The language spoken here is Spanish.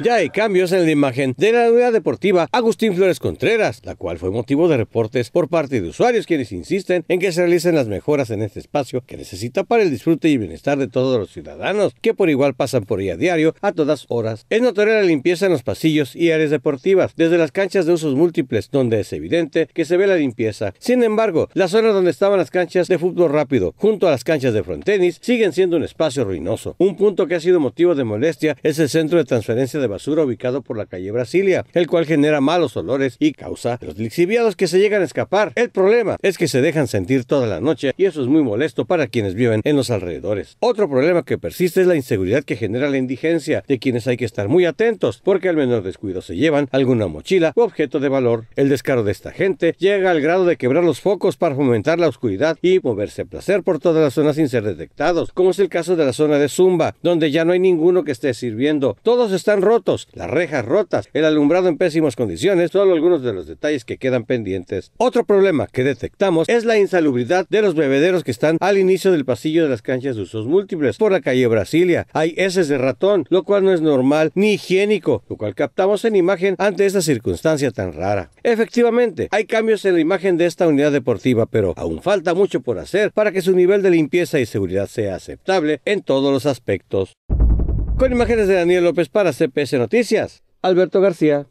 Ya hay cambios en la imagen de la unidad deportiva Agustín Flores Contreras, la cual fue motivo de reportes por parte de usuarios quienes insisten en que se realicen las mejoras en este espacio que necesita para el disfrute y bienestar de todos los ciudadanos que por igual pasan por ella a diario a todas horas. Es notoria la limpieza en los pasillos y áreas deportivas, desde las canchas de usos múltiples donde es evidente que se ve la limpieza. Sin embargo, las zonas donde estaban las canchas de fútbol rápido junto a las canchas de frontenis siguen siendo un espacio ruinoso. Un punto que ha sido motivo de molestia es el centro de transferencia de basura ubicado por la calle Brasilia, el cual genera malos olores y causa los lixiviados que se llegan a escapar. El problema es que se dejan sentir toda la noche y eso es muy molesto para quienes viven en los alrededores. Otro problema que persiste es la inseguridad que genera la indigencia, de quienes hay que estar muy atentos, porque al menor descuido se llevan alguna mochila o objeto de valor. El descaro de esta gente llega al grado de quebrar los focos para fomentar la oscuridad y moverse a placer por todas las zonas sin ser detectados, como es el caso de la zona de Zumba, donde ya no hay ninguno que esté sirviendo. Todos están rotos las rejas rotas, el alumbrado en pésimas condiciones, solo algunos de los detalles que quedan pendientes. Otro problema que detectamos es la insalubridad de los bebederos que están al inicio del pasillo de las canchas de usos múltiples. Por la calle Brasilia hay heces de ratón, lo cual no es normal ni higiénico, lo cual captamos en imagen ante esta circunstancia tan rara. Efectivamente, hay cambios en la imagen de esta unidad deportiva, pero aún falta mucho por hacer para que su nivel de limpieza y seguridad sea aceptable en todos los aspectos. Con imágenes de Daniel López para CPS Noticias, Alberto García.